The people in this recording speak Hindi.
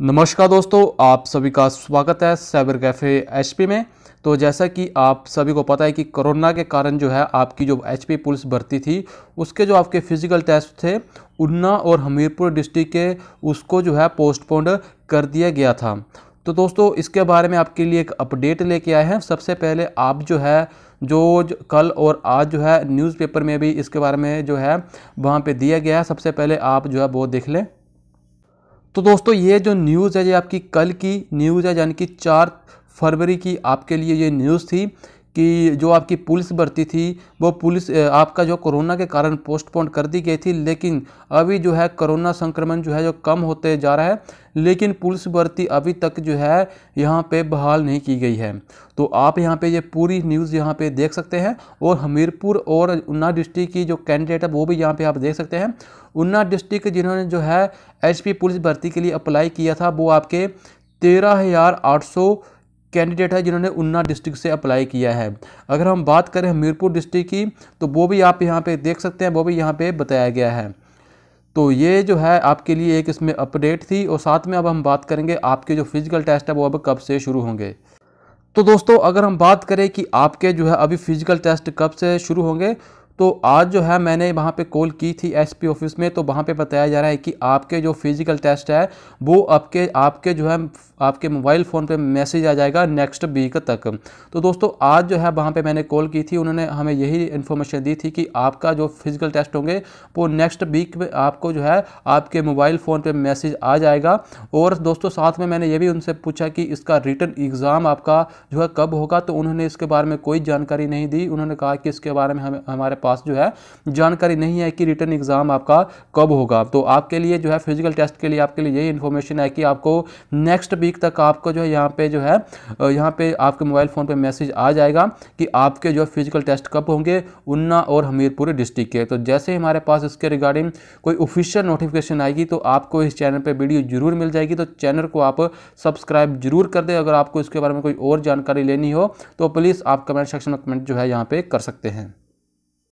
नमस्कार दोस्तों आप सभी का स्वागत है साइबर कैफ़े एचपी में तो जैसा कि आप सभी को पता है कि कोरोना के कारण जो है आपकी जो एचपी पुलिस भर्ती थी उसके जो आपके फिजिकल टेस्ट थे उन्ना और हमीरपुर डिस्ट्रिक्ट के उसको जो है पोस्टपोन्ड कर दिया गया था तो दोस्तों इसके बारे में आपके लिए एक अपडेट लेके आए हैं सबसे पहले आप जो है जो, जो कल और आज जो है न्यूज़पेपर में भी इसके बारे में जो है वहाँ पे दिया गया है सबसे पहले आप जो है वो देख लें तो दोस्तों ये जो न्यूज़ है ये आपकी कल की न्यूज़ है यानी कि चार फरवरी की आपके लिए ये न्यूज़ थी कि जो आपकी पुलिस भर्ती थी वो पुलिस आपका जो कोरोना के कारण पोस्टपोन कर दी गई थी लेकिन अभी जो है कोरोना संक्रमण जो है जो कम होते जा रहा है लेकिन पुलिस भर्ती अभी तक जो है यहाँ पे बहाल नहीं की गई है तो आप यहाँ पे ये यह पूरी न्यूज़ यहाँ पे देख सकते हैं और हमीरपुर और उन्ना डिस्ट्रिक्ट की जो कैंडिडेट है वो भी यहाँ पे आप देख सकते हैं उन्ना डिस्ट्रिक्ट जिन्होंने जो है एचपी पुलिस भर्ती के लिए अप्लाई किया था वो आपके तेरह हज़ार आठ सौ कैंडिडेट है जिन्होंने उन्ना डिस्ट्रिक्ट से अप्लाई किया है अगर हम बात करें हमीरपुर डिस्ट्रिक्ट की तो वो भी आप यहाँ पे देख सकते हैं वो भी यहाँ पे बताया गया है तो ये जो है आपके लिए एक इसमें अपडेट थी और साथ में अब हम बात करेंगे आपके जो फिजिकल टेस्ट है वो अब कब से शुरू होंगे तो दोस्तों अगर हम बात करें कि आपके जो है अभी फिजिकल टेस्ट कब से शुरू होंगे तो आज जो है मैंने वहाँ पे कॉल की थी एसपी ऑफिस में तो वहाँ पे बताया जा रहा है कि आपके जो फिज़िकल टेस्ट है वो आपके आपके जो है आपके मोबाइल फ़ोन पे मैसेज आ जाएगा नेक्स्ट वीक तक तो दोस्तों आज जो है वहाँ पे मैंने कॉल की थी उन्होंने हमें यही इन्फॉर्मेशन दी थी कि आपका जो फिज़िकल टेस्ट होंगे वो नेक्स्ट वीक में आपको जो है आपके मोबाइल फ़ोन पर मैसेज आ जाएगा और दोस्तों साथ में मैंने ये भी उनसे पूछा कि इसका रिटर्न एग्ज़ाम आपका जो है कब होगा तो उन्होंने इसके बारे में कोई जानकारी नहीं दी उन्होंने कहा कि इसके बारे में हमें हमारे पास जो है जानकारी नहीं है कि रिटर्न एग्ज़ाम आपका कब होगा तो आपके लिए जो है फिजिकल टेस्ट के लिए आपके लिए यही इन्फॉर्मेशन है कि आपको नेक्स्ट वीक तक आपको जो है यहाँ पे जो है यहाँ पे आपके मोबाइल फ़ोन पे मैसेज आ जाएगा कि आपके जो है फिजिकल टेस्ट कब होंगे उन्ना और हमीरपुर डिस्ट्रिक्ट के तो जैसे ही हमारे पास इसके रिगार्डिंग कोई ऑफिशियल नोटिफिकेशन आएगी तो आपको इस चैनल पर वीडियो जरूर मिल जाएगी तो चैनल को आप सब्सक्राइब जरूर कर दें अगर आपको इसके बारे में कोई और जानकारी लेनी हो तो प्लीज़ आप कमेंट सेक्शन में कमेंट जो है यहाँ पर कर सकते हैं